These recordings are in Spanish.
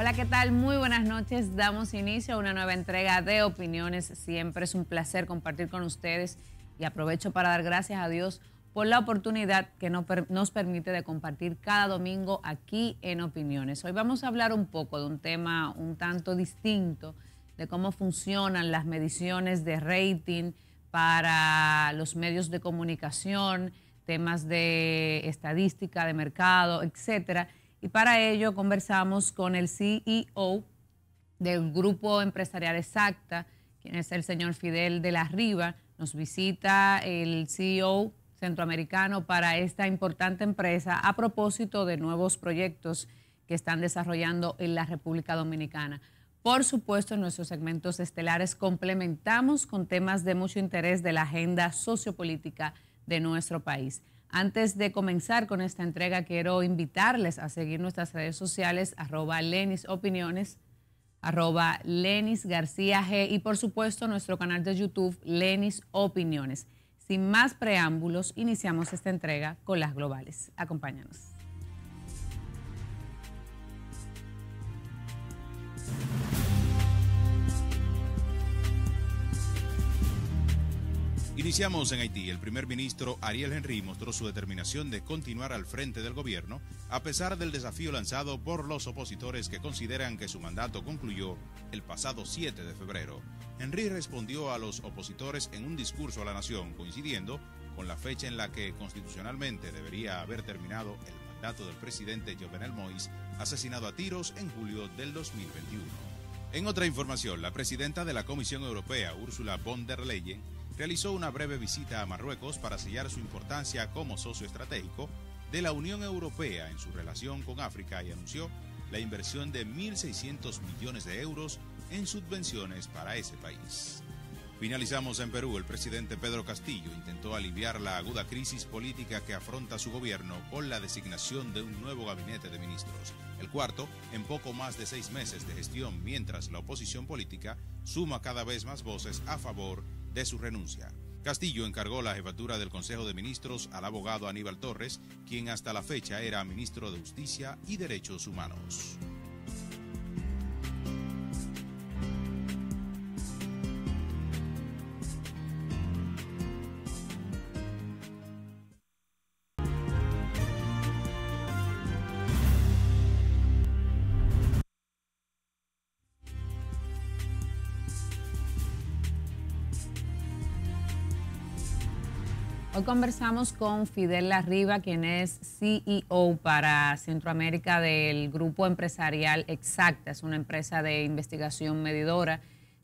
Hola, ¿qué tal? Muy buenas noches. Damos inicio a una nueva entrega de opiniones. Siempre es un placer compartir con ustedes y aprovecho para dar gracias a Dios por la oportunidad que nos permite de compartir cada domingo aquí en Opiniones. Hoy vamos a hablar un poco de un tema un tanto distinto, de cómo funcionan las mediciones de rating para los medios de comunicación, temas de estadística, de mercado, etcétera y para ello conversamos con el CEO del Grupo Empresarial Exacta, quien es el señor Fidel de la Riva. Nos visita el CEO centroamericano para esta importante empresa a propósito de nuevos proyectos que están desarrollando en la República Dominicana. Por supuesto, en nuestros segmentos estelares complementamos con temas de mucho interés de la agenda sociopolítica de nuestro país. Antes de comenzar con esta entrega, quiero invitarles a seguir nuestras redes sociales, arroba Lenis Opiniones, arroba Lenis García G y por supuesto nuestro canal de YouTube, Lenis Opiniones. Sin más preámbulos, iniciamos esta entrega con las globales. Acompáñanos. Iniciamos en Haití. El primer ministro Ariel Henry mostró su determinación de continuar al frente del gobierno a pesar del desafío lanzado por los opositores que consideran que su mandato concluyó el pasado 7 de febrero. Henry respondió a los opositores en un discurso a la nación, coincidiendo con la fecha en la que constitucionalmente debería haber terminado el mandato del presidente Jovenel Mois, asesinado a tiros en julio del 2021. En otra información, la presidenta de la Comisión Europea, Úrsula von der Leyen, realizó una breve visita a Marruecos para sellar su importancia como socio estratégico de la Unión Europea en su relación con África y anunció la inversión de 1.600 millones de euros en subvenciones para ese país. Finalizamos en Perú. El presidente Pedro Castillo intentó aliviar la aguda crisis política que afronta su gobierno con la designación de un nuevo gabinete de ministros, el cuarto en poco más de seis meses de gestión, mientras la oposición política suma cada vez más voces a favor de de su renuncia. Castillo encargó la jefatura del Consejo de Ministros al abogado Aníbal Torres, quien hasta la fecha era ministro de Justicia y Derechos Humanos. Hoy conversamos con Fidel Arriba, quien es CEO para Centroamérica del grupo empresarial Exacta. Es una empresa de investigación medidora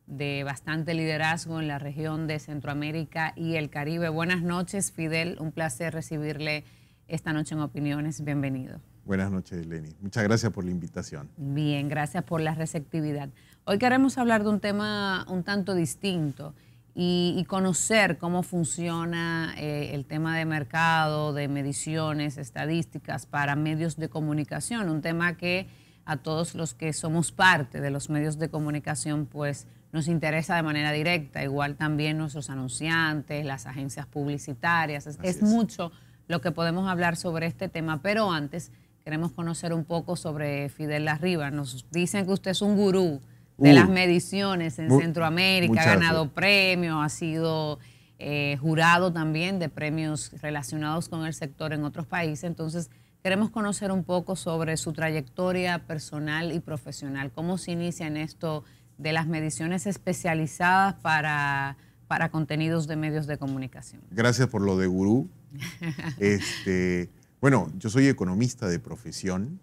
de bastante liderazgo en la región de Centroamérica y el Caribe. Buenas noches, Fidel. Un placer recibirle esta noche en Opiniones. Bienvenido. Buenas noches, Leni. Muchas gracias por la invitación. Bien, gracias por la receptividad. Hoy queremos hablar de un tema un tanto distinto y, conocer cómo funciona eh, el tema de mercado, de mediciones, estadísticas para medios de comunicación, un tema que a todos los que somos parte de los medios de comunicación, pues nos interesa de manera directa, igual también nuestros anunciantes, las agencias publicitarias, es, mucho lo que podemos hablar sobre este tema, pero antes queremos conocer un poco sobre Fidel Arriba Nos dicen que usted es un gurú de las mediciones en Centroamérica, ha ganado premios, ha sido eh, jurado también de premios relacionados con el sector en otros países. Entonces, queremos conocer un poco sobre su trayectoria personal y profesional, cómo se inicia en esto de las mediciones especializadas para, para contenidos de medios de comunicación. Gracias por lo de gurú. este, bueno, yo soy economista de profesión,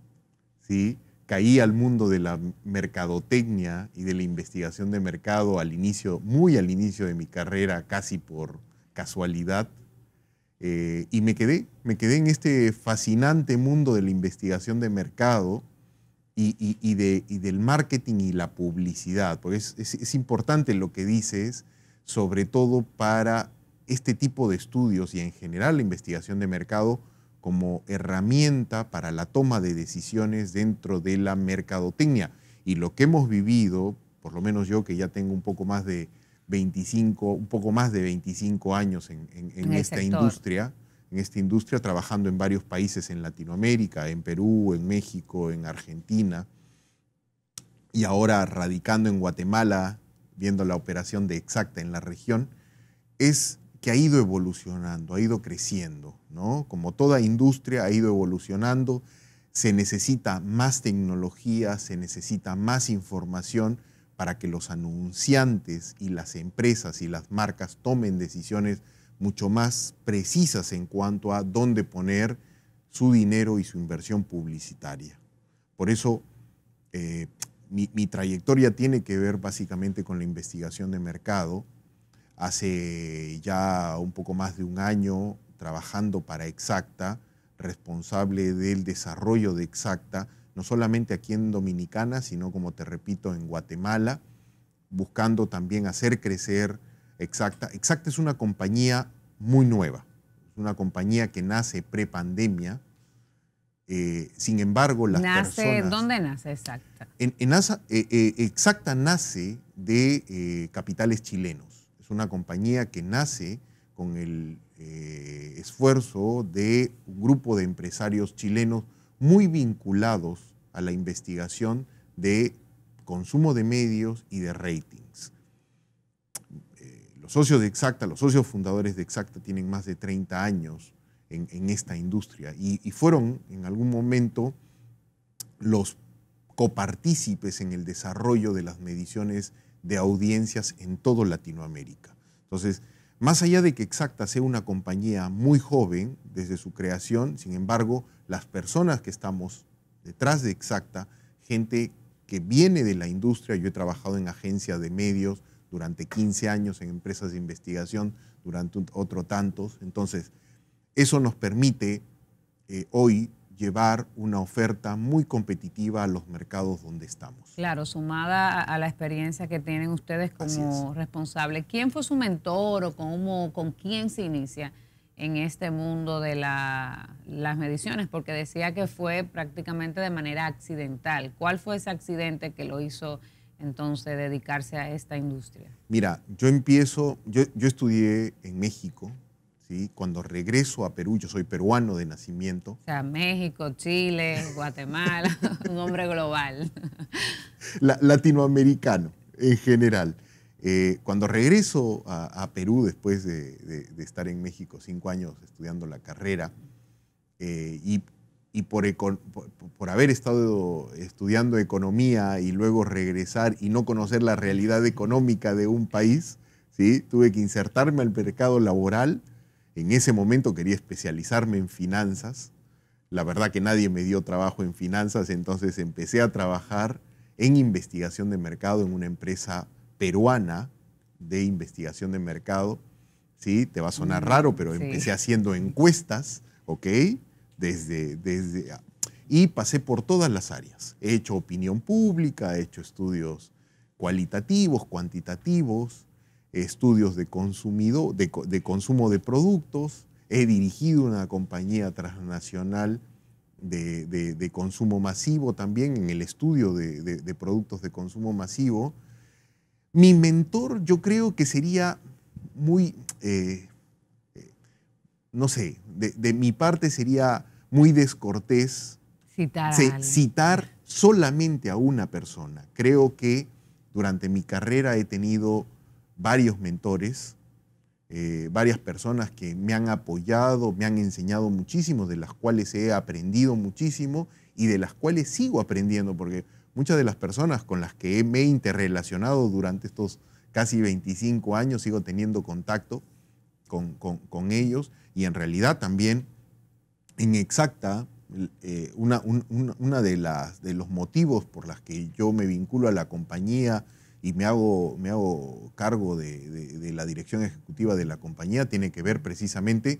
¿sí? caí al mundo de la mercadotecnia y de la investigación de mercado al inicio, muy al inicio de mi carrera, casi por casualidad. Eh, y me quedé, me quedé en este fascinante mundo de la investigación de mercado y, de, y del marketing y la publicidad, porque es importante lo que dices, sobre todo para este tipo de estudios y en general la investigación de mercado, como herramienta para la toma de decisiones dentro de la mercadotecnia. Y lo que hemos vivido, por lo menos yo que ya tengo un poco más de 25, un poco más de 25 años en, esta industria, en esta industria trabajando en varios países en Latinoamérica, en Perú, en México, en Argentina, y ahora radicando en Guatemala, viendo la operación de Exacta en la región, es que ha ido evolucionando, ha ido creciendo, Como toda industria ha ido evolucionando, se necesita más tecnología, se necesita más información para que los anunciantes y las empresas y las marcas tomen decisiones mucho más precisas en cuanto a dónde poner su dinero y su inversión publicitaria. Por eso, eh, mi, mi trayectoria tiene que ver básicamente con la investigación de mercado, hace ya un poco más de un año trabajando para Exacta, responsable del desarrollo de Exacta, no solamente aquí en Dominicana, sino como te repito, en Guatemala, buscando también hacer crecer Exacta. Exacta es una compañía muy nueva, es una compañía que nace prepandemia. pandemia eh, sin embargo, la nace, ¿Dónde nace Exacta? Eh, eh, Exacta nace de capitales chilenos una compañía que nace con el eh, esfuerzo de un grupo de empresarios chilenos muy vinculados a la investigación de consumo de medios y de ratings. Eh, los socios de Exacta, los socios fundadores de Exacta tienen más de 30 años en, esta industria y, y fueron en algún momento los copartícipes en el desarrollo de las mediciones de audiencias en todo Latinoamérica. Entonces, más allá de que Exacta sea una compañía muy joven desde su creación, sin embargo, las personas que estamos detrás de Exacta, gente que viene de la industria, yo he trabajado en agencias de medios durante 15 años, en empresas de investigación durante otro tantos, entonces eso nos permite eh, hoy llevar una oferta muy competitiva a los mercados donde estamos. Claro, sumada a la experiencia que tienen ustedes como responsable. ¿Quién fue su mentor o cómo, con quién se inicia en este mundo de las mediciones? Porque decía que fue prácticamente de manera accidental. ¿Cuál fue ese accidente que lo hizo entonces dedicarse a esta industria? Mira, yo empiezo, yo, yo estudié en México, cuando regreso a Perú, yo soy peruano de nacimiento. O sea, México, Chile, Guatemala, un hombre global. latinoamericano en general. Eh, cuando regreso a, Perú después de, estar en México cinco años estudiando la carrera eh, y, por, por, por, haber estado estudiando economía y luego regresar y no conocer la realidad económica de un país, ¿sí? tuve que insertarme al mercado laboral en ese momento quería especializarme en finanzas. La verdad que nadie me dio trabajo en finanzas, entonces empecé a trabajar en investigación de mercado en una empresa peruana de investigación de mercado. ¿Sí? Te va a sonar mm, raro, pero empecé haciendo encuestas, ¿ok? Desde, desde, y pasé por todas las áreas. He hecho opinión pública, he hecho estudios cualitativos, cuantitativos, estudios de, consumido, de, consumo de productos, he dirigido una compañía transnacional de, consumo masivo también, en el estudio de, productos de consumo masivo. Mi mentor yo creo que sería muy, eh, no sé, de, mi parte sería muy descortés citar solamente a una persona. Creo que durante mi carrera he tenido varios mentores, eh, varias personas que me han apoyado, me han enseñado muchísimo, de las cuales he aprendido muchísimo y de las cuales sigo aprendiendo, porque muchas de las personas con las que me he interrelacionado durante estos casi 25 años sigo teniendo contacto con, ellos y en realidad también en exacta, eh, una, de, las, de los motivos por los que yo me vinculo a la compañía, y me hago, me hago cargo de, la dirección ejecutiva de la compañía tiene que ver precisamente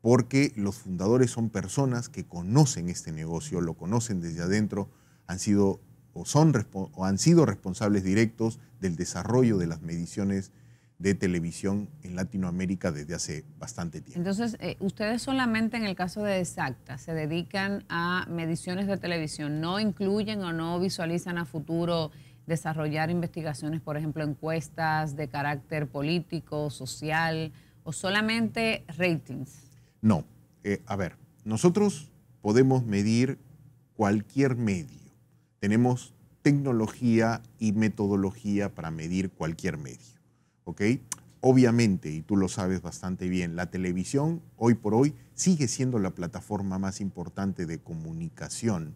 porque los fundadores son personas que conocen este negocio, lo conocen desde adentro, han sido o, son, o han sido responsables directos del desarrollo de las mediciones de televisión en Latinoamérica desde hace bastante tiempo. Entonces, eh, ustedes solamente en el caso de Exacta se dedican a mediciones de televisión, no incluyen o no visualizan a futuro desarrollar investigaciones, por ejemplo, encuestas de carácter político, social o solamente ratings? No, eh, a ver, nosotros podemos medir cualquier medio. Tenemos tecnología y metodología para medir cualquier medio. ¿ok? Obviamente, y tú lo sabes bastante bien, la televisión hoy por hoy sigue siendo la plataforma más importante de comunicación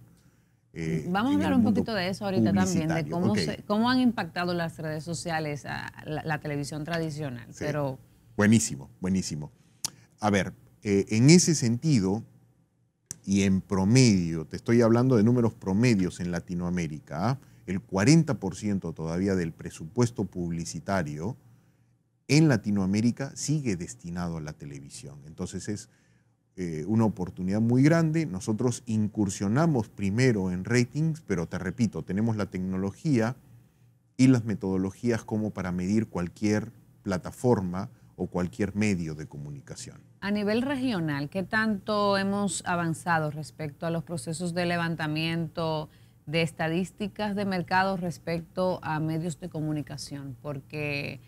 eh, Vamos a hablar un poquito de eso ahorita también, de cómo, cómo han impactado las redes sociales a la, televisión tradicional. Pero... Buenísimo, buenísimo. A ver, eh, en ese sentido y en promedio, te estoy hablando de números promedios en Latinoamérica, el 40% todavía del presupuesto publicitario en Latinoamérica sigue destinado a la televisión. Entonces es eh, una oportunidad muy grande. Nosotros incursionamos primero en ratings, pero te repito, tenemos la tecnología y las metodologías como para medir cualquier plataforma o cualquier medio de comunicación. A nivel regional, ¿qué tanto hemos avanzado respecto a los procesos de levantamiento de estadísticas de mercado respecto a medios de comunicación? Porque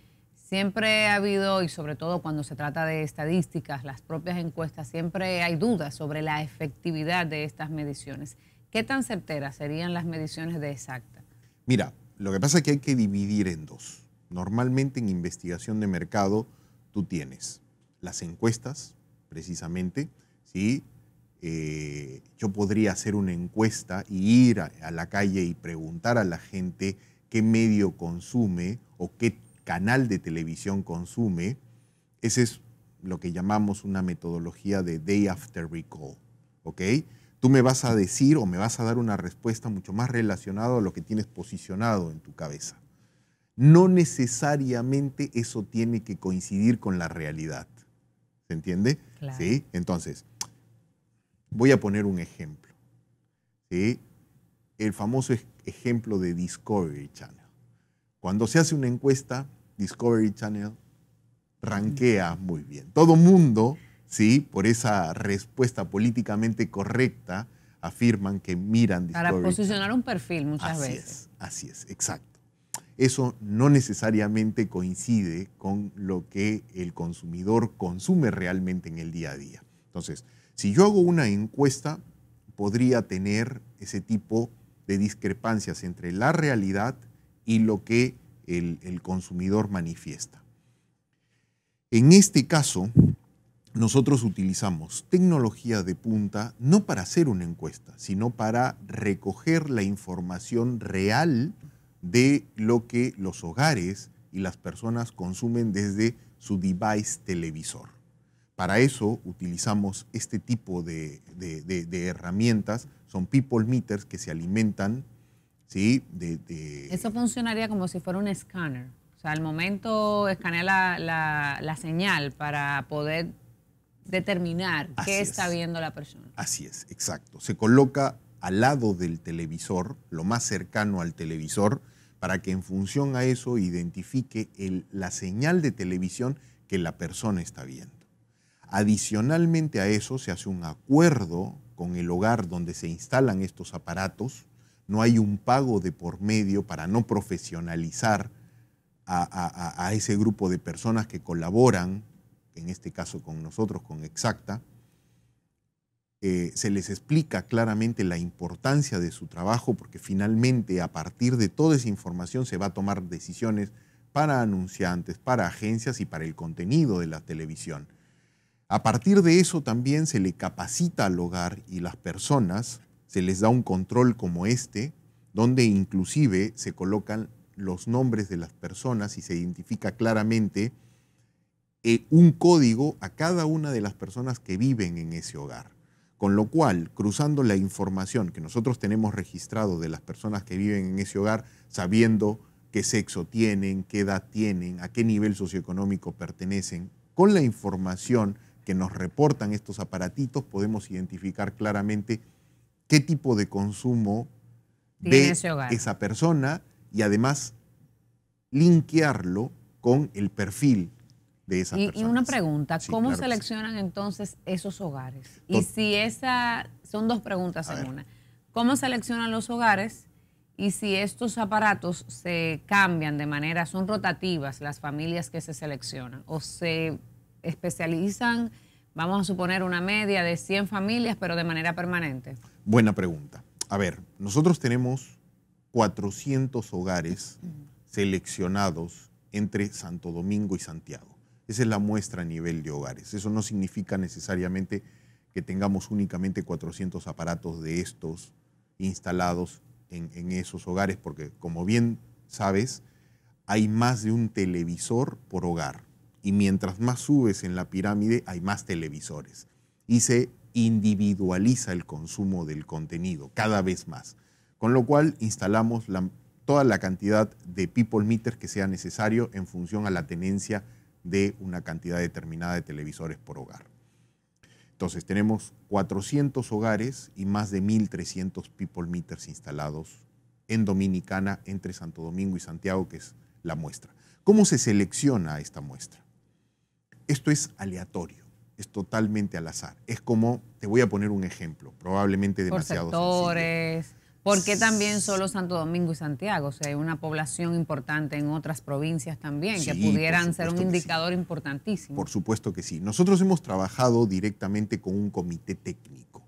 Siempre ha habido, y sobre todo cuando se trata de estadísticas, las propias encuestas, siempre hay dudas sobre la efectividad de estas mediciones. ¿Qué tan certeras serían las mediciones de exacta? Mira, lo que pasa es que hay que dividir en dos. Normalmente en investigación de mercado tú tienes las encuestas, precisamente, ¿sí? Eh, yo podría hacer una encuesta y ir a, a, la calle y preguntar a la gente qué medio consume o qué canal de televisión consume, ese es lo que llamamos una metodología de day after recall. ¿Ok? Tú me vas a decir o me vas a dar una respuesta mucho más relacionada a lo que tienes posicionado en tu cabeza. No necesariamente eso tiene que coincidir con la realidad. ¿Se entiende? ¿Sí? Entonces, voy a poner un ejemplo. El famoso ejemplo de Discovery Channel. Cuando se hace una encuesta, Discovery Channel ranquea muy bien. Todo mundo, sí, por esa respuesta políticamente correcta, afirman que miran Discovery Para posicionar un perfil muchas así veces. Es, así es, exacto. Eso no necesariamente coincide con lo que el consumidor consume realmente en el día a día. Entonces, si yo hago una encuesta, podría tener ese tipo de discrepancias entre la realidad y lo que el, consumidor manifiesta. En este caso, nosotros utilizamos tecnología de punta no para hacer una encuesta, sino para recoger la información real de lo que los hogares y las personas consumen desde su device televisor. Para eso utilizamos este tipo de herramientas, son people meters que se alimentan eso funcionaría como si fuera un escáner. O sea, al momento escanea la, señal para poder determinar qué está viendo la persona. Así es, exacto. Se coloca al lado del televisor, lo más cercano al televisor, para que en función a eso identifique la señal de televisión que la persona está viendo. Adicionalmente a eso se hace un acuerdo con el hogar donde se instalan estos aparatos no hay un pago de por medio para no profesionalizar a, ese grupo de personas que colaboran, en este caso con nosotros, con Exacta, eh, se les explica claramente la importancia de su trabajo porque finalmente a partir de toda esa información se va a tomar decisiones para anunciantes, para agencias y para el contenido de la televisión. A partir de eso también se le capacita al hogar y las personas se les da un control como este, donde inclusive se colocan los nombres de las personas y se identifica claramente eh, un código a cada una de las personas que viven en ese hogar. Con lo cual, cruzando la información que nosotros tenemos registrado de las personas que viven en ese hogar, sabiendo qué sexo tienen, qué edad tienen, a qué nivel socioeconómico pertenecen, con la información que nos reportan estos aparatitos podemos identificar claramente qué tipo de consumo de esa persona y además linkearlo con el perfil de esa persona. Y una pregunta, ¿cómo seleccionan entonces esos hogares? Y si esa, son dos preguntas en una. ¿Cómo seleccionan los hogares? Y si estos aparatos se cambian de manera, son rotativas las familias que se seleccionan o se especializan, vamos a suponer una media de 100 familias, pero de manera permanente. Buena pregunta. A ver, nosotros tenemos 400 hogares seleccionados entre Santo Domingo y Santiago. Esa es la muestra a nivel de hogares. Eso no significa necesariamente que tengamos únicamente 400 aparatos de estos instalados en, en esos hogares, porque como bien sabes, hay más de un televisor por hogar. Y mientras más subes en la pirámide, hay más televisores. Y se individualiza el consumo del contenido cada vez más. Con lo cual instalamos toda la cantidad de people meters que sea necesario en función a la tenencia de una cantidad determinada de televisores por hogar. Entonces tenemos 400 hogares y más de 1.300 people meters instalados en Dominicana entre Santo Domingo y Santiago, que es la muestra. ¿Cómo se selecciona esta muestra? Esto es aleatorio es totalmente al azar. Es como, te voy a poner un ejemplo, probablemente demasiado Por sectores, porque qué también solo Santo Domingo y Santiago? O sea, hay una población importante en otras provincias también que pudieran ser un indicador importantísimo. Por supuesto que sí. Nosotros hemos trabajado directamente con un comité técnico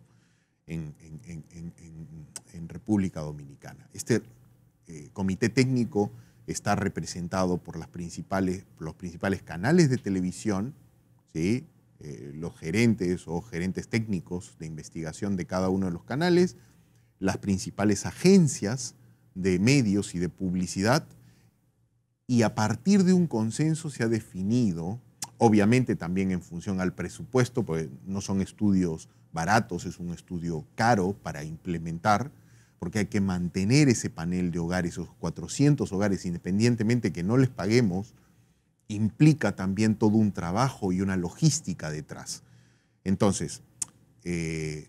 en, en, en, República Dominicana. Este eh, comité técnico está representado por las principales, los principales canales de televisión, ¿sí? Eh, los gerentes o gerentes técnicos de investigación de cada uno de los canales, las principales agencias de medios y de publicidad, y a partir de un consenso se ha definido, obviamente también en función al presupuesto, porque no son estudios baratos, es un estudio caro para implementar, porque hay que mantener ese panel de hogares, esos 400 hogares, independientemente que no les paguemos implica también todo un trabajo y una logística detrás. Entonces, eh,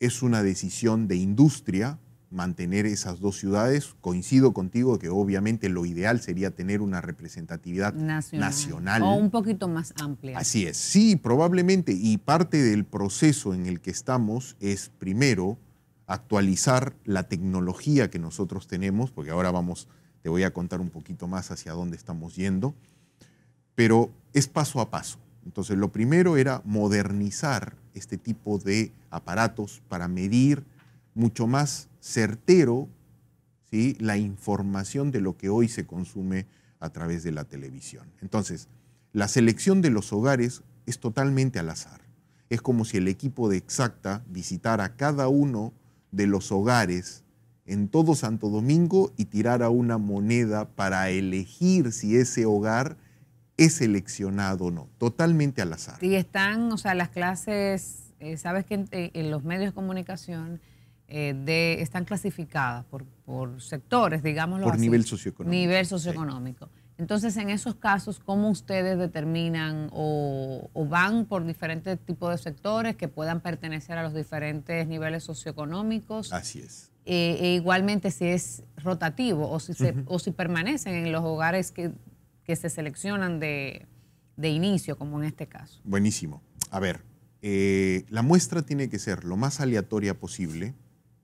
es una decisión de industria mantener esas dos ciudades. Coincido contigo que obviamente lo ideal sería tener una representatividad nacional. O un poquito más amplia. Así es, sí, probablemente. Y parte del proceso en el que estamos es primero actualizar la tecnología que nosotros tenemos, porque ahora vamos, te voy a contar un poquito más hacia dónde estamos yendo pero es paso a paso. Entonces, lo primero era modernizar este tipo de aparatos para medir mucho más certero la información de lo que hoy se consume a través de la televisión. Entonces, la selección de los hogares es totalmente al azar. Es como si el equipo de Exacta visitara cada uno de los hogares en todo Santo Domingo y tirara una moneda para elegir si ese hogar es seleccionado o no, totalmente al azar. Y están, o sea, las clases, eh, sabes que eh, en, los medios de comunicación eh, de, están clasificadas por, por sectores, digámoslo por nivel socioeconómico. Nivel socioeconómico. Entonces, en esos casos, ¿cómo ustedes determinan o, van por diferentes tipos de sectores que puedan pertenecer a los diferentes niveles socioeconómicos? Así es. E igualmente si es rotativo o o si permanecen en los hogares que, que se seleccionan de, inicio, como en este caso. Buenísimo. A ver, eh, la muestra tiene que ser lo más aleatoria posible,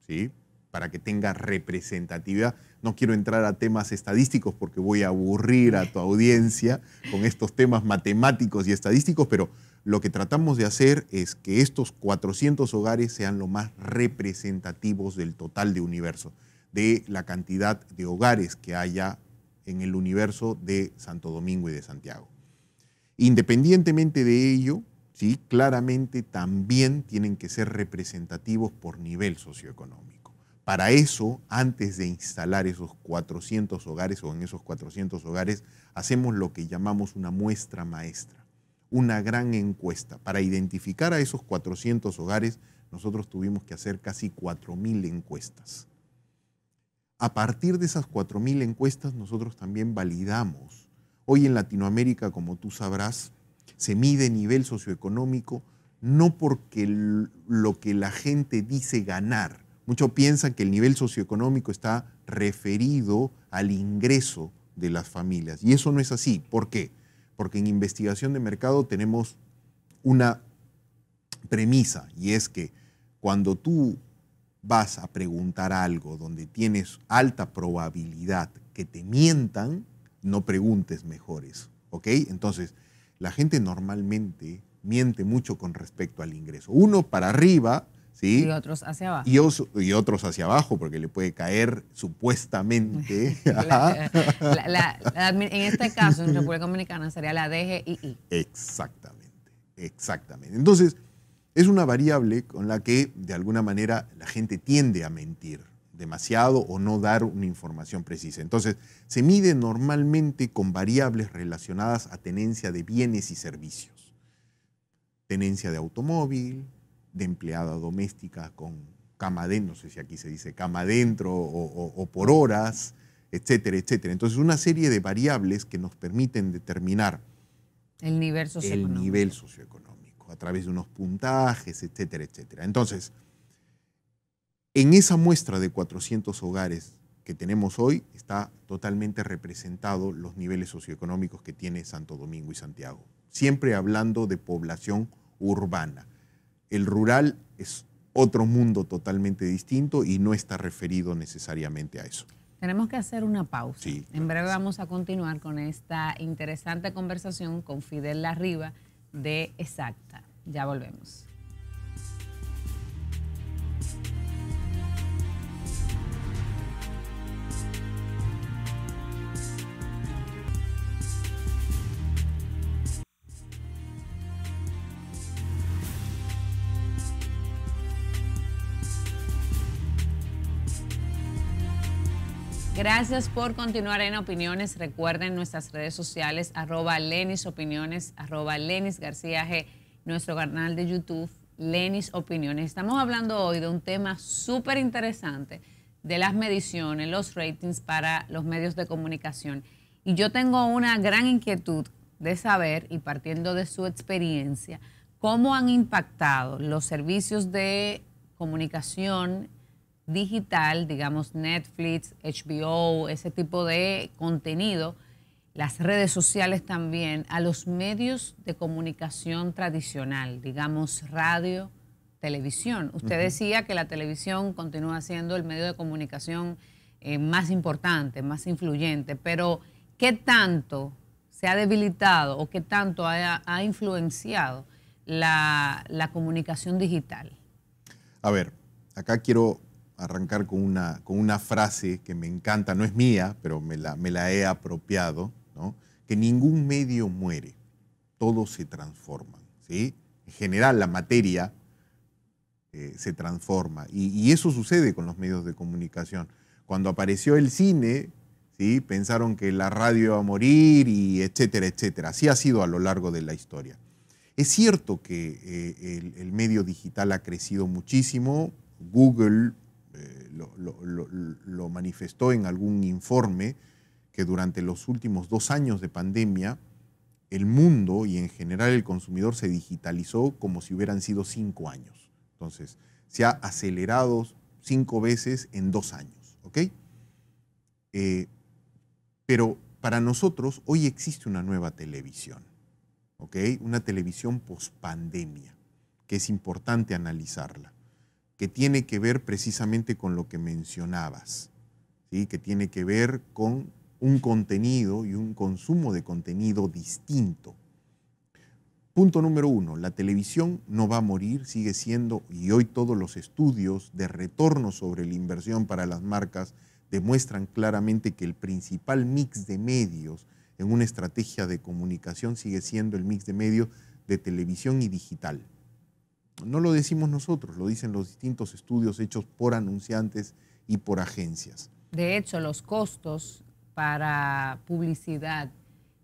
¿sí? para que tenga representatividad. No quiero entrar a temas estadísticos porque voy a aburrir a tu audiencia con estos temas matemáticos y estadísticos, pero lo que tratamos de hacer es que estos 400 hogares sean lo más representativos del total de universo, de la cantidad de hogares que haya en el universo de Santo Domingo y de Santiago. Independientemente de ello, ¿sí? claramente también tienen que ser representativos por nivel socioeconómico. Para eso, antes de instalar esos 400 hogares o en esos 400 hogares, hacemos lo que llamamos una muestra maestra, una gran encuesta. Para identificar a esos 400 hogares, nosotros tuvimos que hacer casi 4.000 encuestas. A partir de esas 4.000 encuestas nosotros también validamos. Hoy en Latinoamérica, como tú sabrás, se mide nivel socioeconómico no porque lo que la gente dice ganar. Muchos piensan que el nivel socioeconómico está referido al ingreso de las familias. Y eso no es así. ¿Por qué? Porque en investigación de mercado tenemos una premisa y es que cuando tú vas a preguntar algo donde tienes alta probabilidad que te mientan, no preguntes mejores, ¿ok? Entonces, la gente normalmente miente mucho con respecto al ingreso. Uno para arriba, ¿sí? Y otros hacia abajo. Y, otros hacia abajo, porque le puede caer supuestamente. en este caso, en República Dominicana, sería la DGI. Exactamente, exactamente. Entonces, es una variable con la que de alguna manera la gente tiende a mentir demasiado o no dar una información precisa. Entonces, se mide normalmente con variables relacionadas a tenencia de bienes y servicios. Tenencia de automóvil, de empleada doméstica con cama dentro, no sé si aquí se dice cama adentro o, por horas, etcétera, etcétera. Entonces, una serie de variables que nos permiten determinar El nivel socioeconómico a través de unos puntajes, etcétera, etcétera. Entonces, en esa muestra de 400 hogares que tenemos hoy está totalmente representado los niveles socioeconómicos que tiene Santo Domingo y Santiago. Siempre hablando de población urbana. El rural es otro mundo totalmente distinto y no está referido necesariamente a eso. Tenemos que hacer una pausa. Sí, en breve vamos a continuar con esta interesante conversación con Fidel Arriba de Exacta. Ya volvemos. Gracias por continuar en Opiniones. Recuerden nuestras redes sociales, arroba Lenis Opiniones, arroba Lenis García G, nuestro canal de YouTube, Lenis Opiniones. Estamos hablando hoy de un tema súper interesante de las mediciones, los ratings para los medios de comunicación. Y yo tengo una gran inquietud de saber, y partiendo de su experiencia, cómo han impactado los servicios de comunicación digital, digamos Netflix, HBO, ese tipo de contenido, las redes sociales también, a los medios de comunicación tradicional, digamos radio, televisión. Usted decía que la televisión continúa siendo el medio de comunicación eh, más importante, más influyente, pero ¿qué tanto se ha debilitado o qué tanto ha, influenciado la comunicación digital? A ver, acá quiero arrancar con una, con una frase que me encanta, no es mía, pero me la, me la he apropiado, ¿no? que ningún medio muere, todos se transforman. ¿sí? En general, la materia eh, se transforma y, eso sucede con los medios de comunicación. Cuando apareció el cine, ¿sí? pensaron que la radio iba a morir y etcétera, etcétera. Así ha sido a lo largo de la historia. Es cierto que eh, el medio digital ha crecido muchísimo. Google eh, lo, manifestó en algún informe, que durante los últimos dos años de pandemia, el mundo y en general el consumidor se digitalizó como si hubieran sido cinco años. Entonces, se ha acelerado cinco veces en dos años, ¿ok? Eh, pero para nosotros hoy existe una nueva televisión, ¿ok? Una televisión pandemia que es importante analizarla que tiene que ver precisamente con lo que mencionabas, ¿sí? que tiene que ver con un contenido y un consumo de contenido distinto. Punto número uno, la televisión no va a morir, sigue siendo, y hoy todos los estudios de retorno sobre la inversión para las marcas demuestran claramente que el principal mix de medios en una estrategia de comunicación sigue siendo el mix de medios de televisión y digital. No lo decimos nosotros, lo dicen los distintos estudios hechos por anunciantes y por agencias. De hecho, los costos para publicidad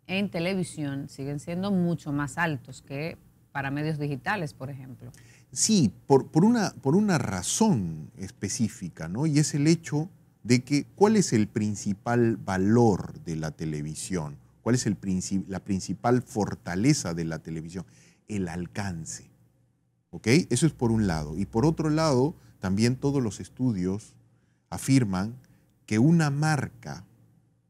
en televisión siguen siendo mucho más altos que para medios digitales, por ejemplo. Sí, por, una, por una razón específica, ¿no? Y es el hecho de que cuál es el principal valor de la televisión, cuál es el la principal fortaleza de la televisión, el alcance. Eso es por un lado. Y por otro lado, también todos los estudios afirman que una marca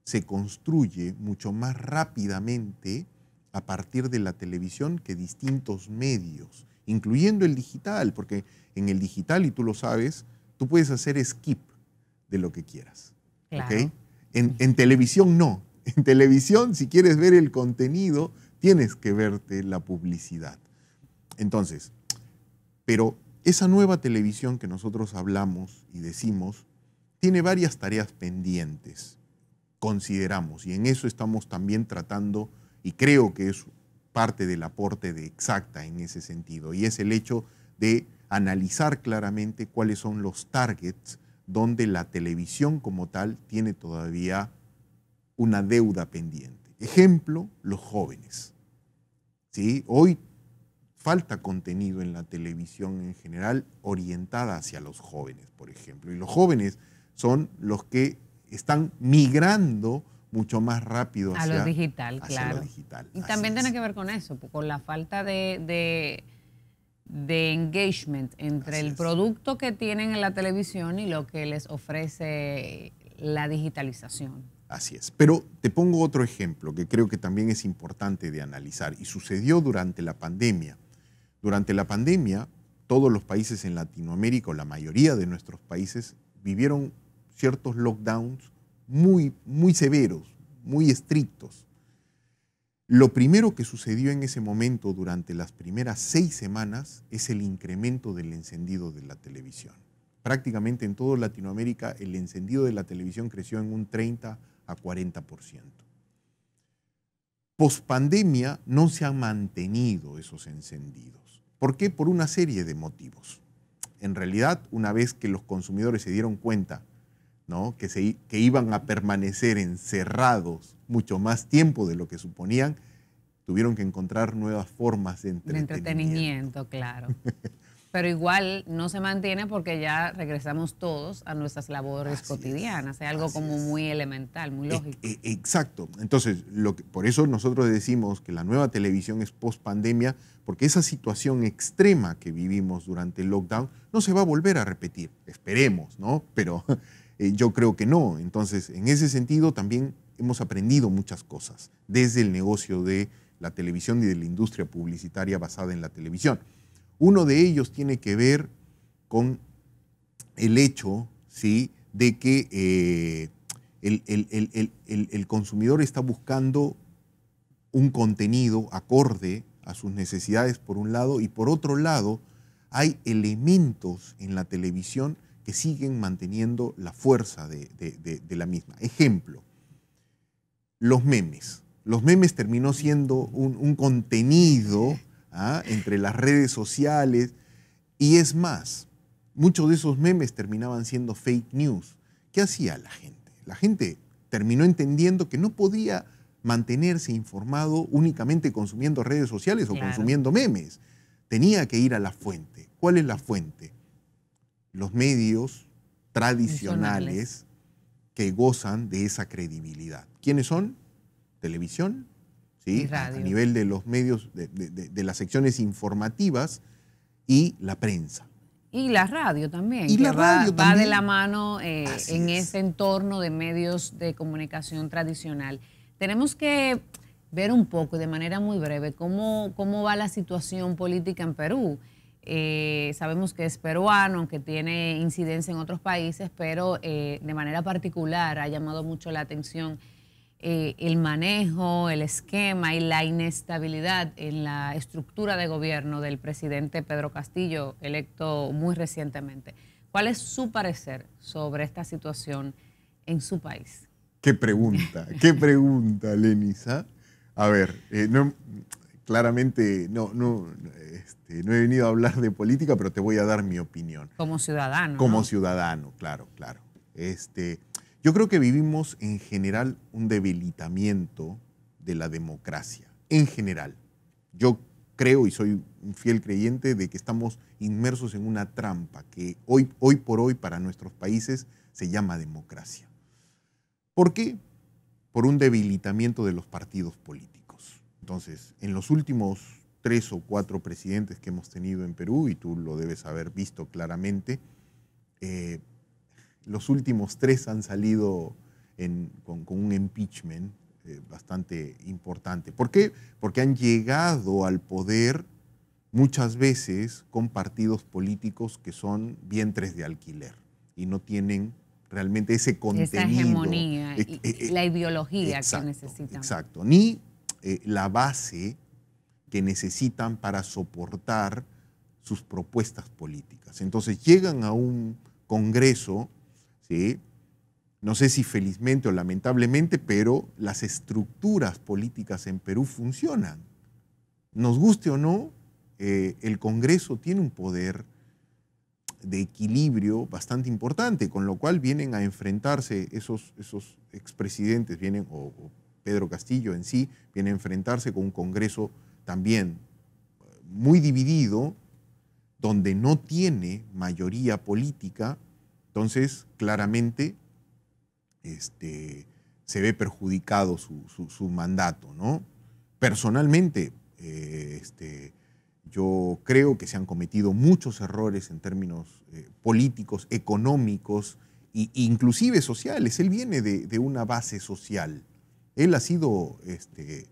se construye mucho más rápidamente a partir de la televisión que distintos medios, incluyendo el digital, porque en el digital, y tú lo sabes, tú puedes hacer skip de lo que quieras. En, en televisión no. En televisión, si quieres ver el contenido, tienes que verte la publicidad. Entonces, pero esa nueva televisión que nosotros hablamos y decimos tiene varias tareas pendientes, consideramos, y en eso estamos también tratando, y creo que es parte del aporte de Exacta en ese sentido, y es el hecho de analizar claramente cuáles son los targets donde la televisión como tal tiene todavía una deuda pendiente. Ejemplo, los jóvenes. ¿Sí? Hoy falta contenido en la televisión en general orientada hacia los jóvenes, por ejemplo. Y los jóvenes son los que están migrando mucho más rápido hacia, a lo digital, digital. Y también tiene que ver con eso, con la falta de, de, engagement entre el producto que tienen en la televisión y lo que les ofrece la digitalización. Así es. Pero te pongo otro ejemplo que creo que también es importante de analizar y sucedió durante la pandemia. Durante la pandemia, todos los países en Latinoamérica, o la mayoría de nuestros países, vivieron ciertos lockdowns muy, muy severos, muy estrictos. Lo primero que sucedió en ese momento durante las primeras seis semanas es el incremento del encendido de la televisión. Prácticamente en toda Latinoamérica el encendido de la televisión creció en un 30 a 40%. pandemia no se han mantenido esos encendidos. ¿Por qué? Por una serie de motivos. En realidad, una vez que los consumidores se dieron cuenta ¿no? que, que iban a permanecer encerrados mucho más tiempo de lo que suponían, tuvieron que encontrar nuevas formas de entretenimiento. De entretenimiento, claro. pero igual no se mantiene porque ya regresamos todos a nuestras labores cotidianas. Es, algo como muy elemental, muy e-, lógico. E-, exacto. Entonces, lo por eso nosotros decimos que la nueva televisión es post pandemia, porque esa situación extrema que vivimos durante el lockdown no se va a volver a repetir. Esperemos, ¿no? Pero eh, yo creo que no. Entonces, en ese sentido, también hemos aprendido muchas cosas desde el negocio de la televisión y de la industria publicitaria basada en la televisión. Uno de ellos tiene que ver con el hecho ¿sí? de que eh, el, consumidor está buscando un contenido acorde a sus necesidades por un lado y por otro lado hay elementos en la televisión que siguen manteniendo la fuerza de, la misma. Ejemplo, los memes. Los memes terminó siendo un, un contenido ¿ah? entre las redes sociales. Y es más, muchos de esos memes terminaban siendo fake news. ¿Qué hacía la gente? La gente terminó entendiendo que no podía mantenerse informado únicamente consumiendo redes sociales o consumiendo memes. Tenía que ir a la fuente. ¿Cuál es la fuente? Los medios tradicionales que gozan de esa credibilidad. ¿Quiénes son? Televisión, a nivel de los medios, de, las secciones informativas y la prensa. Y la radio también, y la radio va, de la mano eh, en ese este entorno de medios de comunicación tradicional. Tenemos que ver un poco, de manera muy breve, cómo, va la situación política en Perú. Eh, sabemos que es peruano, que tiene incidencia en otros países, pero eh, de manera particular ha llamado mucho la atención eh, el manejo, el esquema y la inestabilidad en la estructura de gobierno del presidente Pedro Castillo, electo muy recientemente. ¿Cuál es su parecer sobre esta situación en su país? Qué pregunta, qué pregunta, Lenisa. A ver, eh, claramente no, no, este, no he venido a hablar de política, pero te voy a dar mi opinión. Como ciudadano. Como ciudadano, claro, claro. Este, yo creo que vivimos en general un debilitamiento de la democracia, en general. Yo creo y soy un fiel creyente de que estamos inmersos en una trampa que hoy, hoy por hoy para nuestros países se llama democracia. ¿Por qué? Por un debilitamiento de los partidos políticos. Entonces, en los últimos tres o cuatro presidentes que hemos tenido en Perú, y tú lo debes haber visto claramente, eh, los últimos tres han salido con, un impeachment eh, bastante importante. ¿Por qué? Porque han llegado al poder muchas veces con partidos políticos que son vientres de alquiler y no tienen realmente ese contenido. Esa hegemonía, eh, la ideología que necesitan. Exacto, ni eh, la base que necesitan para soportar sus propuestas políticas. Entonces llegan a un Congreso no sé si felizmente o lamentablemente, pero las estructuras políticas en Perú funcionan. Nos guste o no, eh, el Congreso tiene un poder de equilibrio bastante importante, con lo cual vienen a enfrentarse esos, esos expresidentes, vienen, o, Pedro Castillo en sí, viene a enfrentarse con un Congreso también eh, muy dividido, donde no tiene mayoría política entonces, claramente, este, se ve perjudicado su, mandato, ¿no? Personalmente, eh, este, yo creo que se han cometido muchos errores en términos eh, políticos, económicos e inclusive sociales. Él viene de, una base social. Él ha sido este,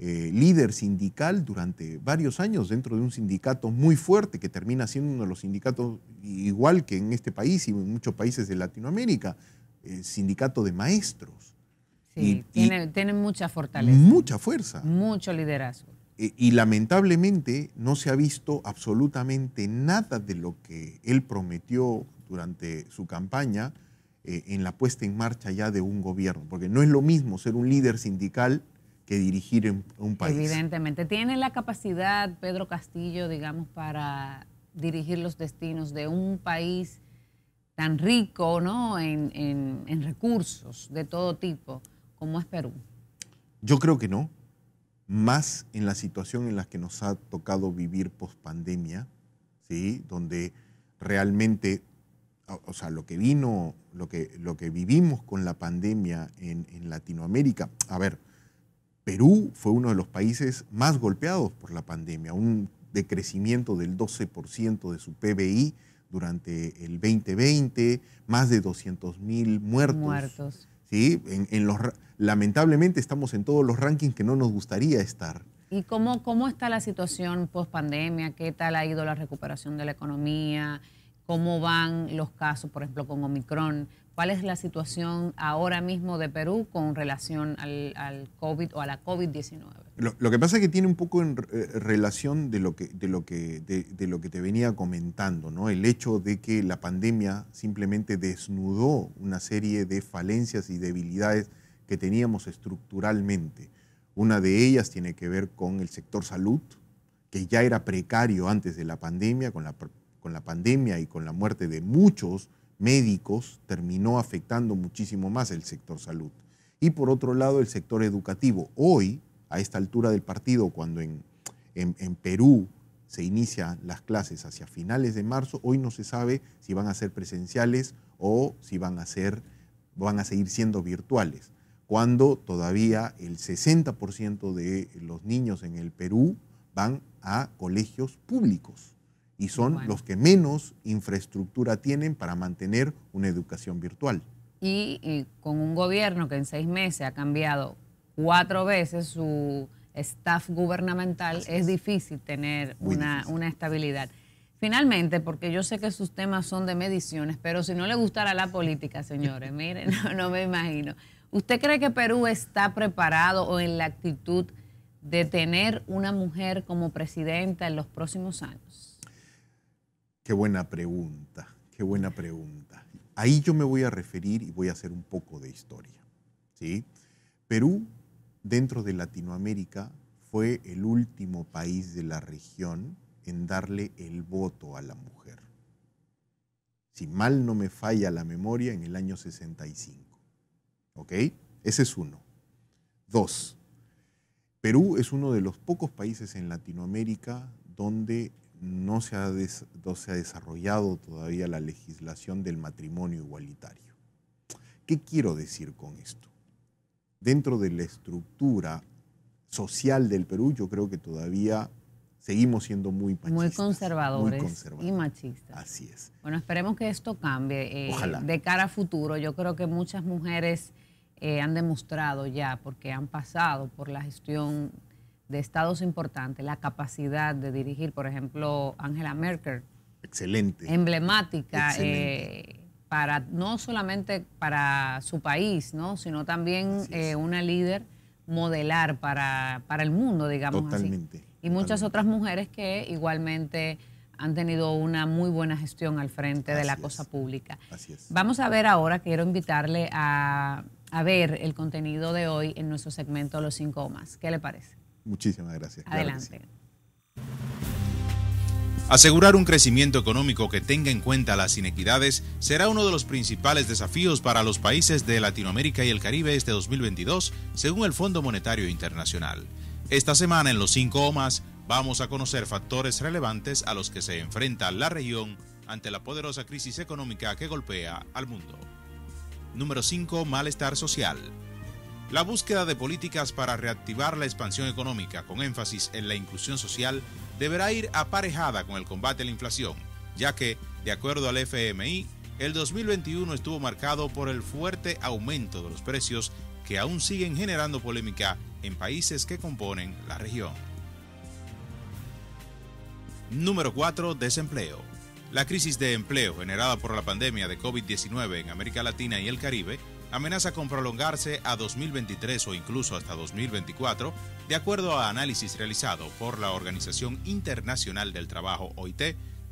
eh, líder sindical durante varios años dentro de un sindicato muy fuerte que termina siendo uno de los sindicatos igual que en este país y en muchos países de Latinoamérica, el eh, sindicato de maestros. Sí, tiene, tienen mucha fortaleza. Mucha fuerza. Mucho liderazgo. E, y, lamentablemente no se ha visto absolutamente nada de lo que él prometió durante su campaña eh, en la puesta en marcha ya de un gobierno, porque no es lo mismo ser un líder sindical que dirigir un país. Evidentemente. ¿Tiene la capacidad, Pedro Castillo, digamos, para dirigir los destinos de un país tan rico ¿no? en, recursos de todo tipo como es Perú? Yo creo que no. Más en la situación en la que nos ha tocado vivir post pandemia, ¿sí? donde realmente o sea, lo que vino, lo que, lo que vivimos con la pandemia en, en, Latinoamérica. A ver, Perú fue uno de los países más golpeados por la pandemia, un decrecimiento del 12% de su PBI durante el 2020, más de 200 mil muertos. Muertos. ¿sí? En, los, lamentablemente estamos en todos los rankings que no nos gustaría estar. ¿Y cómo, cómo está la situación post pandemia? ¿Qué tal ha ido la recuperación de la economía? ¿Cómo van los casos, por ejemplo, con Omicron? ¿Cuál es la situación ahora mismo de Perú con relación al, COVID o a la COVID-19? Lo, que pasa es que tiene un poco en eh, relación de lo que, te venía comentando, El hecho de que la pandemia simplemente desnudó una serie de falencias y debilidades que teníamos estructuralmente. Una de ellas tiene que ver con el sector salud, que ya era precario antes de la pandemia, con la, con la pandemia y con la muerte de muchos médicos terminó afectando muchísimo más el sector salud. Y por otro lado, el sector educativo. Hoy, a esta altura del partido, cuando en, Perú se inician las clases hacia finales de marzo, hoy no se sabe si van a ser presenciales o si van a, ser, van a seguir siendo virtuales, cuando todavía el 60% de los niños en el Perú van a colegios públicos y son los que menos infraestructura tienen para mantener una educación virtual. Y, con un gobierno que en seis meses ha cambiado cuatro veces su staff gubernamental, es, difícil tener una, estabilidad. Finalmente, porque yo sé que sus temas son de mediciones, pero si no le gustara la política, señores, miren, no, me imagino. ¿Usted cree que Perú está preparado o en la actitud de tener una mujer como presidenta en los próximos años? Qué buena pregunta, qué buena pregunta. Ahí yo me voy a referir y voy a hacer un poco de historia. ¿sí? Perú, dentro de Latinoamérica, fue el último país de la región en darle el voto a la mujer. Si mal no me falla la memoria, en el año 65. ¿Ok? Ese es uno. Dos, Perú es uno de los pocos países en Latinoamérica donde no se, ha desarrollado todavía la legislación del matrimonio igualitario. ¿Qué quiero decir con esto? Dentro de la estructura social del Perú, yo creo que todavía seguimos siendo muy machistas. Muy conservadores, y machistas. Así es. Bueno, esperemos que esto cambie. Eh, Ojalá. De cara a futuro, yo creo que muchas mujeres eh, han demostrado ya, porque han pasado por la gestión de estados importantes, la capacidad de dirigir, por ejemplo, Angela Merkel. Excelente. Emblemática eh, para no solamente para su país, ¿no? sino también eh, una líder modelar para, para el mundo, digamos totalmente, Y muchas otras mujeres que igualmente han tenido una muy buena gestión al frente de la cosa pública. Vamos a ver ahora, quiero invitarle a, ver el contenido de hoy en nuestro segmento Los Cinco Más. ¿Qué le parece? Muchísimas gracias. Adelante. Asegurar un crecimiento económico que tenga en cuenta las inequidades será uno de los principales desafíos para los países de Latinoamérica y el Caribe este 2022, según el Fondo Monetario Internacional. Esta semana en los 5 OMAS vamos a conocer factores relevantes a los que se enfrenta la región ante la poderosa crisis económica que golpea al mundo. Número 5. Malestar social. La búsqueda de políticas para reactivar la expansión económica con énfasis en la inclusión social deberá ir aparejada con el combate a la inflación, ya que, de acuerdo al FMI, el 2021 estuvo marcado por el fuerte aumento de los precios que aún siguen generando polémica en países que componen la región. Número 4. Desempleo. La crisis de empleo generada por la pandemia de COVID-19 en América Latina y el Caribe amenaza con prolongarse a 2023 o incluso hasta 2024, de acuerdo a análisis realizado por la Organización Internacional del Trabajo OIT,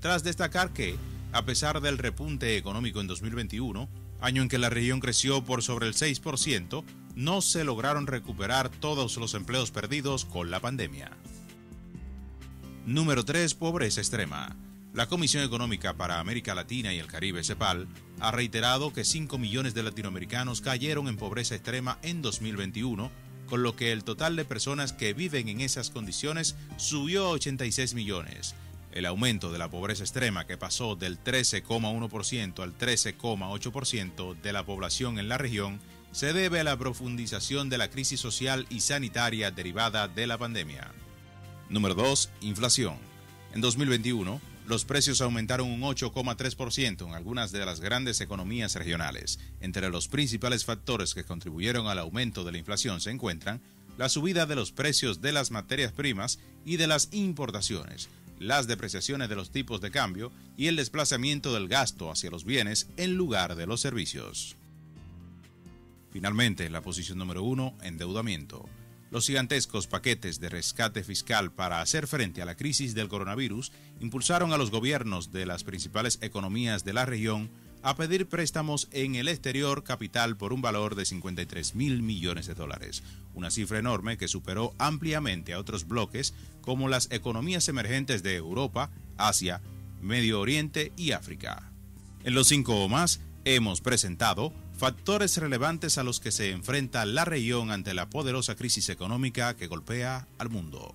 tras destacar que, a pesar del repunte económico en 2021, año en que la región creció por sobre el 6%, no se lograron recuperar todos los empleos perdidos con la pandemia. Número 3. Pobreza extrema. La Comisión Económica para América Latina y el Caribe, CEPAL, ha reiterado que 5 millones de latinoamericanos cayeron en pobreza extrema en 2021, con lo que el total de personas que viven en esas condiciones subió a 86 millones. El aumento de la pobreza extrema, que pasó del 13,1% al 13,8% de la población en la región, se debe a la profundización de la crisis social y sanitaria derivada de la pandemia. Número 2. Inflación. En 2021, los precios aumentaron un 8,3% en algunas de las grandes economías regionales. Entre los principales factores que contribuyeron al aumento de la inflación se encuentran la subida de los precios de las materias primas y de las importaciones, las depreciaciones de los tipos de cambio y el desplazamiento del gasto hacia los bienes en lugar de los servicios. Finalmente, la posición número 1, endeudamiento. Los gigantescos paquetes de rescate fiscal para hacer frente a la crisis del coronavirus impulsaron a los gobiernos de las principales economías de la región a pedir préstamos en el exterior capital por un valor de 53 mil millones de dólares, una cifra enorme que superó ampliamente a otros bloques como las economías emergentes de Europa, Asia, Medio Oriente y África. En los cinco o más hemos presentado factores relevantes a los que se enfrenta la región ante la poderosa crisis económica que golpea al mundo.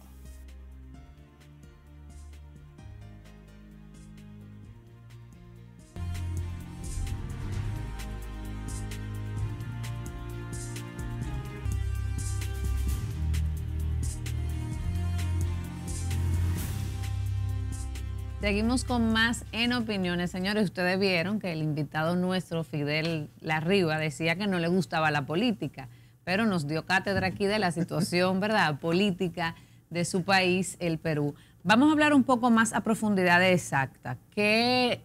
Seguimos con más en opiniones. Señores, ustedes vieron que el invitado nuestro, Fidel Larriba, decía que no le gustaba la política, pero nos dio cátedra aquí de la situación, ¿verdad?, política de su país, el Perú. Vamos a hablar un poco más a profundidad exacta. ¿Qué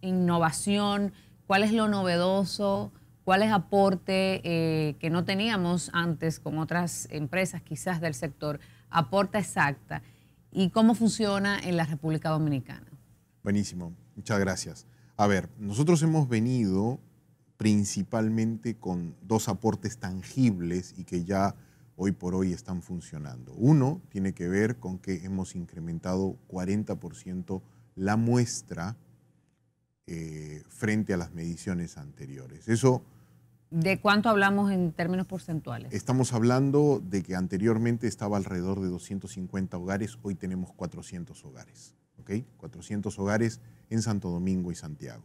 innovación, cuál es lo novedoso, cuál es aporte eh, que no teníamos antes con otras empresas quizás del sector, aporta exacta? y cómo funciona en la República Dominicana. Buenísimo, muchas gracias. A ver, nosotros hemos venido principalmente con dos aportes tangibles y que ya hoy por hoy están funcionando. Uno tiene que ver con que hemos incrementado 40% la muestra eh, frente a las mediciones anteriores. Eso ¿De cuánto hablamos en términos porcentuales? Estamos hablando de que anteriormente estaba alrededor de 250 hogares, hoy tenemos 400 hogares. ¿ok? 400 hogares en Santo Domingo y Santiago.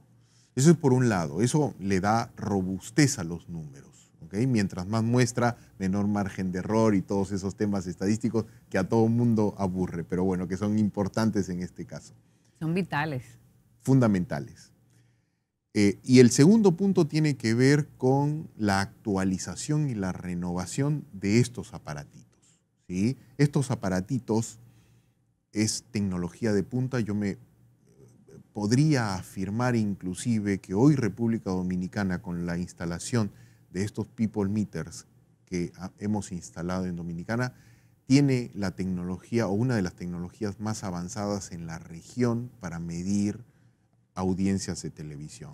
Eso es por un lado, eso le da robustez a los números. ¿ok? Mientras más muestra, menor margen de error y todos esos temas estadísticos que a todo mundo aburre, pero bueno, que son importantes en este caso. Son vitales. Fundamentales. Eh, y el segundo punto tiene que ver con la actualización y la renovación de estos aparatitos. ¿sí? Estos aparatitos es tecnología de punta. Yo me eh, podría afirmar inclusive que hoy República Dominicana con la instalación de estos people meters que hemos instalado en Dominicana tiene la tecnología o una de las tecnologías más avanzadas en la región para medir audiencias de televisión.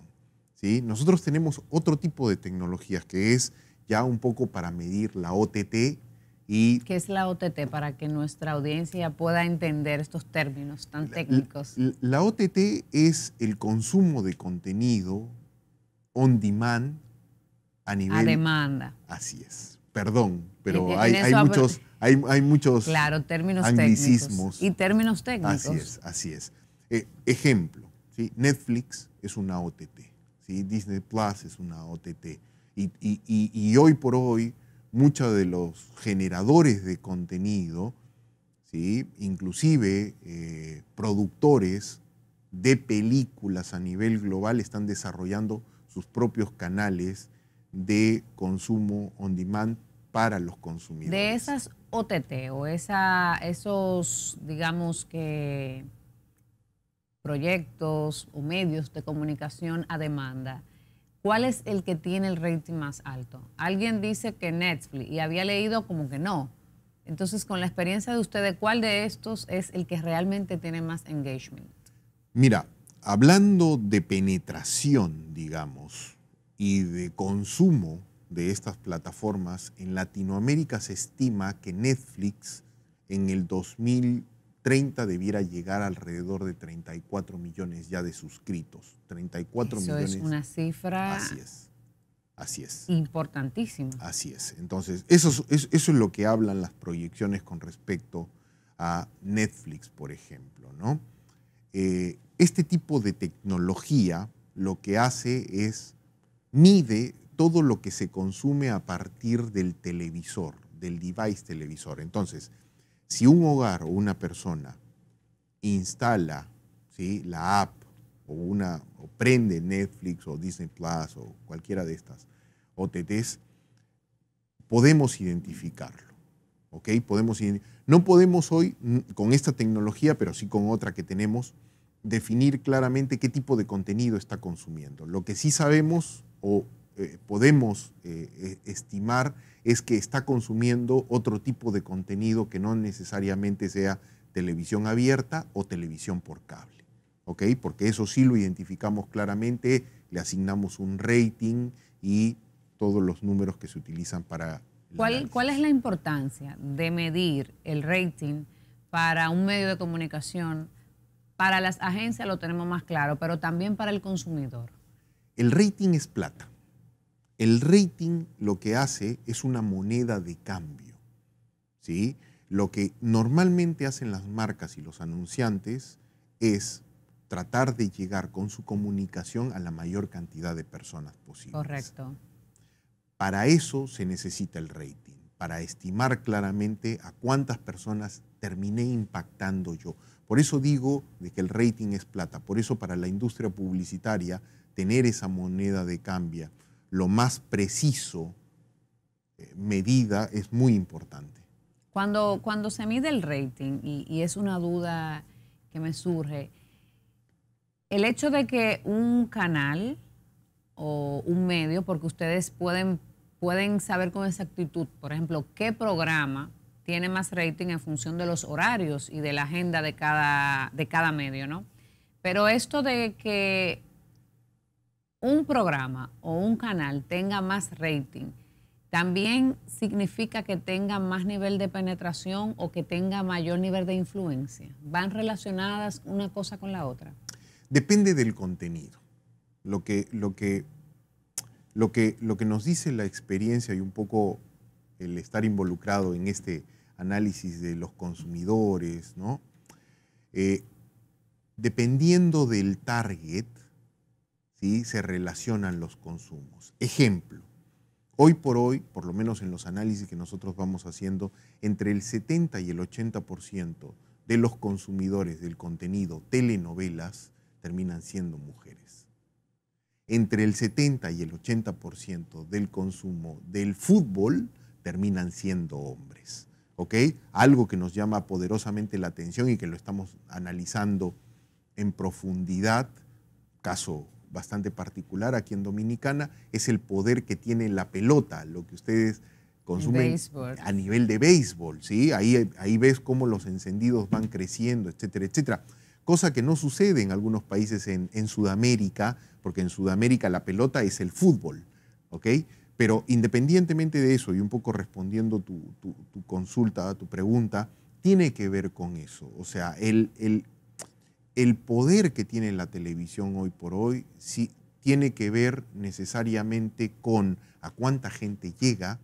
¿sí? Nosotros tenemos otro tipo de tecnologías que es ya un poco para medir la OTT. Y ¿Qué es la OTT para que nuestra audiencia pueda entender estos términos tan técnicos? La, OTT es el consumo de contenido on demand a nivel... A demanda. Así es. Perdón, pero eh, eh, hay, muchos... Hay, muchos claro, términos Técnicos y términos técnicos. Así es, así es. Eh, ejemplo, Netflix es una OTT, ¿sí? Disney Plus es una OTT. Y, hoy por hoy, muchos de los generadores de contenido, ¿sí? inclusive eh, productores de películas a nivel global, están desarrollando sus propios canales de consumo on demand para los consumidores. De esas OTT o esa, esos, digamos que proyectos o medios de comunicación a demanda, ¿cuál es el que tiene el rating más alto? Alguien dice que Netflix y había leído como que no. Entonces, con la experiencia de ustedes, ¿cuál de estos es el que realmente tiene más engagement? Mira, hablando de penetración, digamos, y de consumo de estas plataformas, en Latinoamérica se estima que Netflix en el 2000 30 debiera llegar alrededor de 34 millones ya de suscritos. 34 Eso Es una cifra. Así es. Así es. Importantísimo. Así es. Entonces, eso es, lo que hablan las proyecciones con respecto a Netflix, por ejemplo. ¿no? Eh, este tipo de tecnología lo que hace es mide todo lo que se consume a partir del televisor, del device televisor. Entonces, si un hogar o una persona instala ¿sí? la app o, una, prende Netflix o Disney Plus o cualquiera de estas OTTs, podemos identificarlo. ¿ok? Podemos, no podemos hoy, con esta tecnología, pero sí con otra que tenemos, definir claramente qué tipo de contenido está consumiendo. Lo que sí sabemos o eh, podemos eh, e-, estimar es que está consumiendo otro tipo de contenido que no necesariamente sea televisión abierta o televisión por cable, ¿ok? Porque eso sí lo identificamos claramente, le asignamos un rating y todos los números que se utilizan para... ¿Cuál, ¿Cuál es la importancia de medir el rating para un medio de comunicación? Para las agencias lo tenemos más claro, pero también para el consumidor. El rating es plata. El rating lo que hace es una moneda de cambio. ¿sí? Lo que normalmente hacen las marcas y los anunciantes es tratar de llegar con su comunicación a la mayor cantidad de personas posible. Correcto. Para eso se necesita el rating, para estimar claramente a cuántas personas terminé impactando yo. Por eso digo de que el rating es plata, por eso para la industria publicitaria tener esa moneda de cambio lo más preciso, eh, medida, es muy importante. Cuando, cuando se mide el rating, y, es una duda que me surge, el hecho de que un canal o un medio, porque ustedes pueden, pueden saber con exactitud, por ejemplo, qué programa tiene más rating en función de los horarios y de la agenda de cada, de cada medio, ¿no? Pero esto de que un programa o un canal tenga más rating, también significa que tenga más nivel de penetración o que tenga mayor nivel de influencia. ¿Van relacionadas una cosa con la otra? Depende del contenido. Lo que, lo que, lo que, lo que nos dice la experiencia y un poco el estar involucrado en este análisis de los consumidores, eh, dependiendo del target, se relacionan los consumos. Ejemplo, hoy por hoy, por lo menos en los análisis que nosotros vamos haciendo, entre el 70 y el 80% de los consumidores del contenido telenovelas terminan siendo mujeres. Entre el 70 y el 80% del consumo del fútbol terminan siendo hombres. Algo que nos llama poderosamente la atención y que lo estamos analizando en profundidad, caso bastante particular aquí en Dominicana, es el poder que tiene la pelota, lo que ustedes consumen a nivel de béisbol, ¿sí? Ahí, ahí ves cómo los encendidos van creciendo, etcétera, etcétera. Cosa que no sucede en algunos países en, Sudamérica, porque en Sudamérica la pelota es el fútbol, ¿ok? Pero independientemente de eso, y un poco respondiendo tu, tu, tu consulta, tu pregunta, tiene que ver con eso. O sea, el, el, el poder que tiene la televisión hoy por hoy sí, tiene que ver necesariamente con a cuánta gente llega,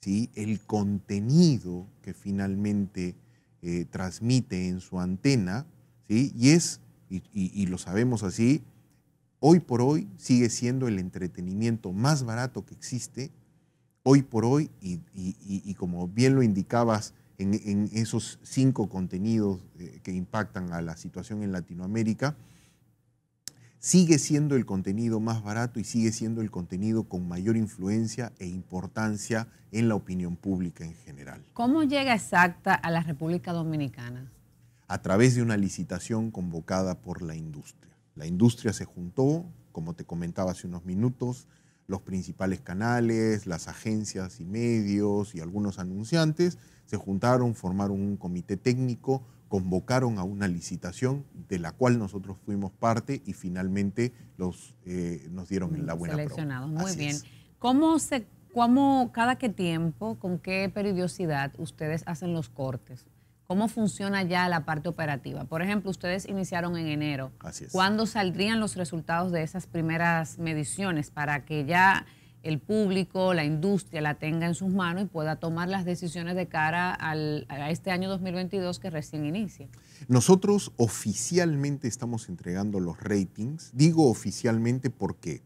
¿sí? el contenido que finalmente eh, transmite en su antena, ¿sí? y es, y, lo sabemos así, hoy por hoy sigue siendo el entretenimiento más barato que existe, hoy por hoy, y, como bien lo indicabas en, esos cinco contenidos eh, que impactan a la situación en Latinoamérica, sigue siendo el contenido más barato y sigue siendo el contenido con mayor influencia e importancia en la opinión pública en general. ¿Cómo llega exacta a la República Dominicana? A través de una licitación convocada por la industria. La industria se juntó, como te comentaba hace unos minutos, los principales canales, las agencias y medios y algunos anunciantes, se juntaron, formaron un comité técnico, convocaron a una licitación de la cual nosotros fuimos parte y finalmente los, eh, nos dieron la buena Seleccionados, muy bien. ¿Cómo se, cada qué tiempo, con qué periodicidad ustedes hacen los cortes? ¿Cómo funciona ya la parte operativa? Por ejemplo, ustedes iniciaron en enero. Así ¿Cuándo saldrían los resultados de esas primeras mediciones para que ya el público, la industria la tenga en sus manos y pueda tomar las decisiones de cara a este año 2022 que recién inicia. Nosotros oficialmente estamos entregando los ratings, digo oficialmente porque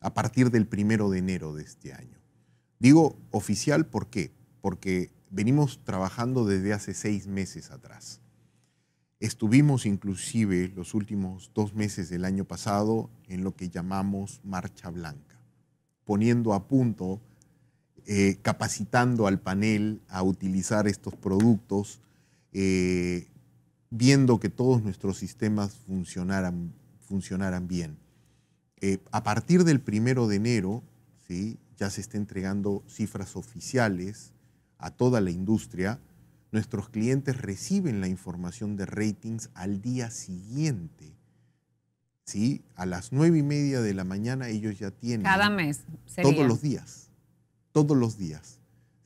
a partir del primero de enero de este año. Digo oficial porque porque venimos trabajando desde hace seis meses atrás. Estuvimos inclusive los últimos dos meses del año pasado en lo que llamamos Marcha Blanca poniendo a punto, eh, capacitando al panel a utilizar estos productos, eh, viendo que todos nuestros sistemas funcionaran, bien. Eh, a partir del primero de enero, ¿sí? ya se está entregando cifras oficiales a toda la industria. Nuestros clientes reciben la información de ratings al día siguiente ¿sí? A las nueve y media de la mañana ellos ya tienen. Cada mes. Todos los días. Todos los días.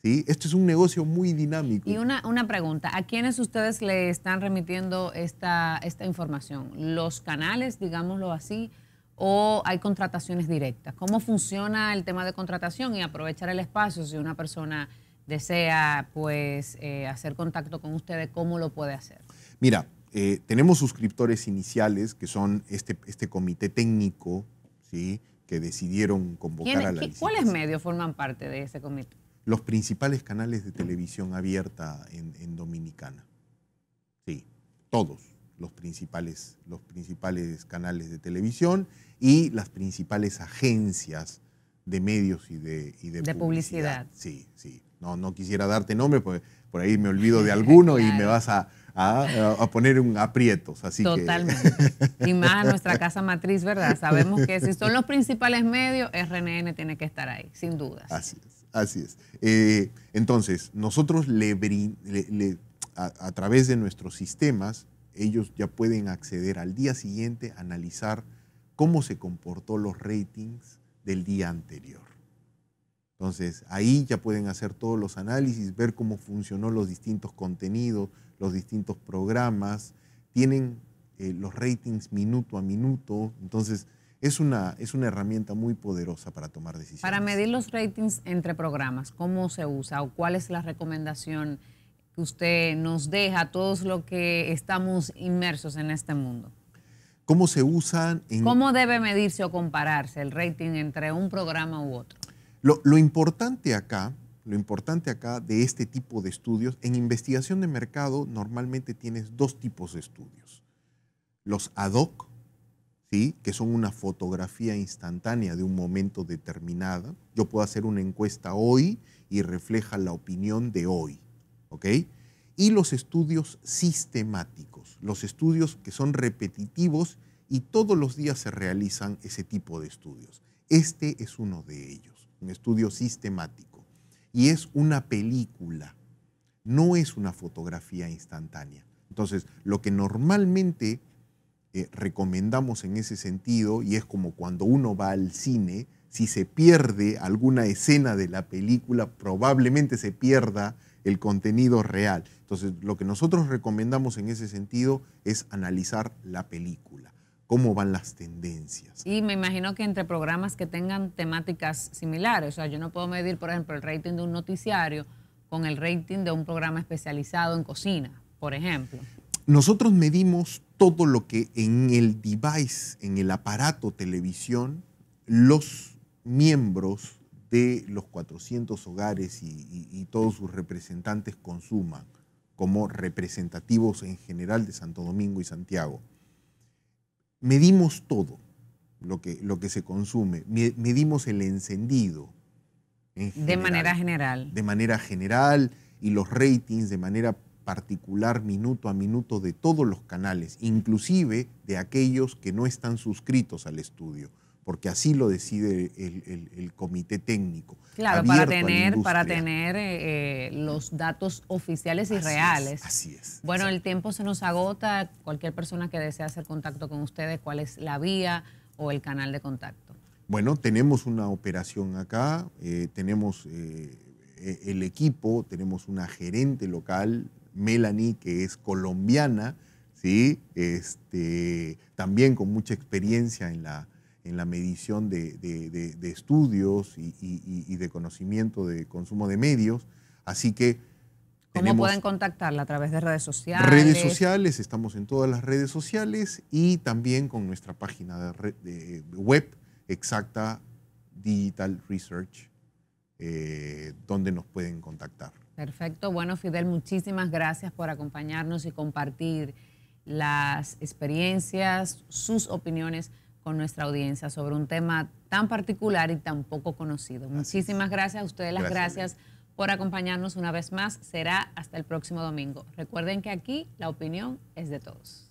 ¿sí? Esto es un negocio muy dinámico. Y una, pregunta, ¿a quiénes ustedes le están remitiendo esta, esta información? ¿Los canales, digámoslo así, o hay contrataciones directas? ¿Cómo funciona el tema de contratación y aprovechar el espacio si una persona desea pues eh, hacer contacto con ustedes, cómo lo puede hacer? Mira, eh, tenemos suscriptores iniciales, que son este, este comité técnico, ¿sí? que decidieron convocar a la licitación. ¿Cuáles medios forman parte de ese comité? Los principales canales de televisión abierta en, Dominicana. Sí, todos los principales, los principales canales de televisión y las principales agencias de medios y de, y de, publicidad. Sí, sí. No, no quisiera darte nombre, porque por ahí me olvido de alguno y me vas a a, poner un aprietos. Así que... Totalmente. y más a nuestra casa matriz, ¿verdad? Sabemos que si son los principales medios, RNN tiene que estar ahí, sin dudas. Así es, así es. Eh, entonces, nosotros a, través de nuestros sistemas, ellos ya pueden acceder al día siguiente, analizar cómo se comportó los ratings del día anterior. Entonces, ahí ya pueden hacer todos los análisis, ver cómo funcionó los distintos contenidos, los distintos programas, tienen eh, los ratings minuto a minuto, entonces es una, es una herramienta muy poderosa para tomar decisiones. Para medir los ratings entre programas, ¿cómo se usa o cuál es la recomendación que usted nos deja a todos los que estamos inmersos en este mundo? ¿Cómo se usan? ¿Cómo debe medirse o compararse el rating entre un programa u otro? Lo, lo importante acá lo importante acá de este tipo de estudios, en investigación de mercado normalmente tienes dos tipos de estudios. Los ad hoc, ¿sí? que son una fotografía instantánea de un momento determinado. Yo puedo hacer una encuesta hoy y refleja la opinión de hoy. Y los estudios sistemáticos, los estudios que son repetitivos y todos los días se realizan ese tipo de estudios. Este es uno de ellos, un estudio sistemático. Y es una película, no es una fotografía instantánea. Entonces, lo que normalmente eh, recomendamos en ese sentido, y es como cuando uno va al cine, si se pierde alguna escena de la película, probablemente se pierda el contenido real. Entonces, lo que nosotros recomendamos en ese sentido es analizar la película cómo van las tendencias. Y me imagino que entre programas que tengan temáticas similares, o sea, yo no puedo medir, por ejemplo, el rating de un noticiario con el rating de un programa especializado en cocina, por ejemplo. Nosotros medimos todo lo que en el device, en el aparato televisión, los miembros de los 400 hogares y, todos sus representantes consuman como representativos en general de Santo Domingo y Santiago medimos todo lo que, se consume, medimos el encendido. de manera general. De manera general y los ratings de manera particular, minuto a minuto, de todos los canales, inclusive de aquellos que no están suscritos al estudio porque así lo decide el, comité técnico. Claro, para tener, para tener eh, eh, los datos oficiales y reales. así es. Bueno, el tiempo se nos agota. Cualquier persona que desee hacer contacto con ustedes, ¿cuál es la vía o el canal de contacto? Bueno, tenemos una operación acá, eh, tenemos e, el equipo, tenemos una gerente local, Melanie, que es colombiana, ¿sí? este, también con mucha experiencia en la en la medición de, estudios y, de conocimiento de consumo de medios. Así que... ¿Cómo pueden contactarla? ¿A través de redes sociales? Redes sociales, estamos en todas las redes sociales y también con nuestra página de, web exacta Digital Research, eh, donde nos pueden contactar. Perfecto. Bueno, Fidel, muchísimas gracias por acompañarnos y compartir las experiencias, sus opiniones con nuestra audiencia sobre un tema tan particular y tan poco conocido. Muchísimas gracias a ustedes, las gracias por acompañarnos una vez más. Será hasta el próximo domingo. Recuerden que aquí la opinión es de todos.